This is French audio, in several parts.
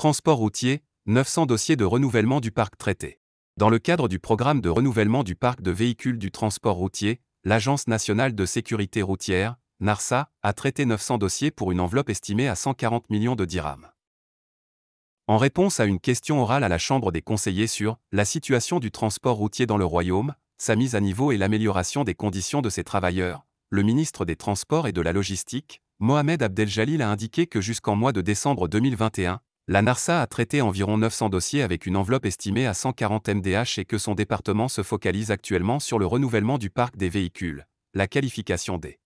Transport routier, 900 dossiers de renouvellement du parc traité. Dans le cadre du programme de renouvellement du parc de véhicules du transport routier, l'Agence nationale de sécurité routière, NARSA, a traité 900 dossiers pour une enveloppe estimée à 140 millions de dirhams. En réponse à une question orale à la Chambre des conseillers sur la situation du transport routier dans le Royaume, sa mise à niveau et l'amélioration des conditions de ses travailleurs, le ministre des Transports et de la Logistique, Mohamed Abdeljalil a indiqué que jusqu'en mois de décembre 2021, la NARSA a traité environ 900 dossiers avec une enveloppe estimée à 140 MDH et que son département se focalise actuellement sur le renouvellement du parc des véhicules, la qualification des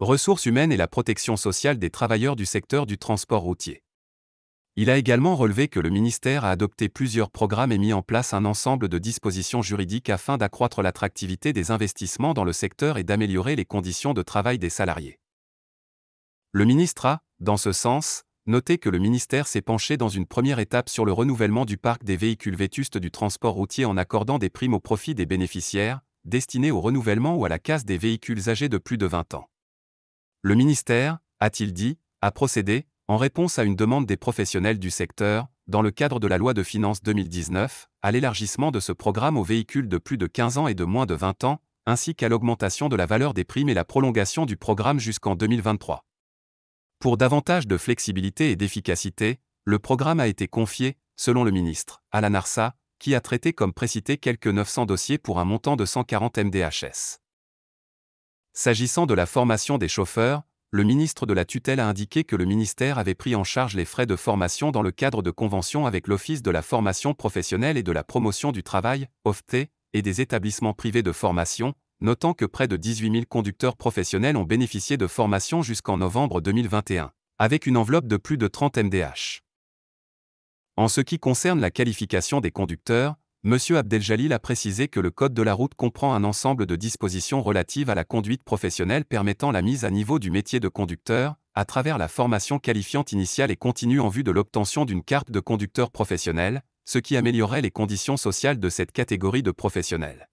ressources humaines et la protection sociale des travailleurs du secteur du transport routier. Il a également relevé que le ministère a adopté plusieurs programmes et mis en place un ensemble de dispositions juridiques afin d'accroître l'attractivité des investissements dans le secteur et d'améliorer les conditions de travail des salariés. Le ministre a, dans ce sens, notez que le ministère s'est penché dans une première étape sur le renouvellement du parc des véhicules vétustes du transport routier en accordant des primes au profit des bénéficiaires, destinées au renouvellement ou à la casse des véhicules âgés de plus de 20 ans. Le ministère, a-t-il dit, a procédé, en réponse à une demande des professionnels du secteur, dans le cadre de la loi de finances 2019, à l'élargissement de ce programme aux véhicules de plus de 15 ans et de moins de 20 ans, ainsi qu'à l'augmentation de la valeur des primes et la prolongation du programme jusqu'en 2023. Pour davantage de flexibilité et d'efficacité, le programme a été confié, selon le ministre, à la NARSA, qui a traité comme précité quelques 900 dossiers pour un montant de 140 MDHS. S'agissant de la formation des chauffeurs, le ministre de la tutelle a indiqué que le ministère avait pris en charge les frais de formation dans le cadre de conventions avec l'Office de la formation professionnelle et de la promotion du travail, OFT, et des établissements privés de formation, notant que près de 18 000 conducteurs professionnels ont bénéficié de formations jusqu'en novembre 2021, avec une enveloppe de plus de 30 MDH. En ce qui concerne la qualification des conducteurs, M. Abdeljalil a précisé que le Code de la route comprend un ensemble de dispositions relatives à la conduite professionnelle permettant la mise à niveau du métier de conducteur, à travers la formation qualifiante initiale et continue en vue de l'obtention d'une carte de conducteur professionnel, ce qui améliorerait les conditions sociales de cette catégorie de professionnels.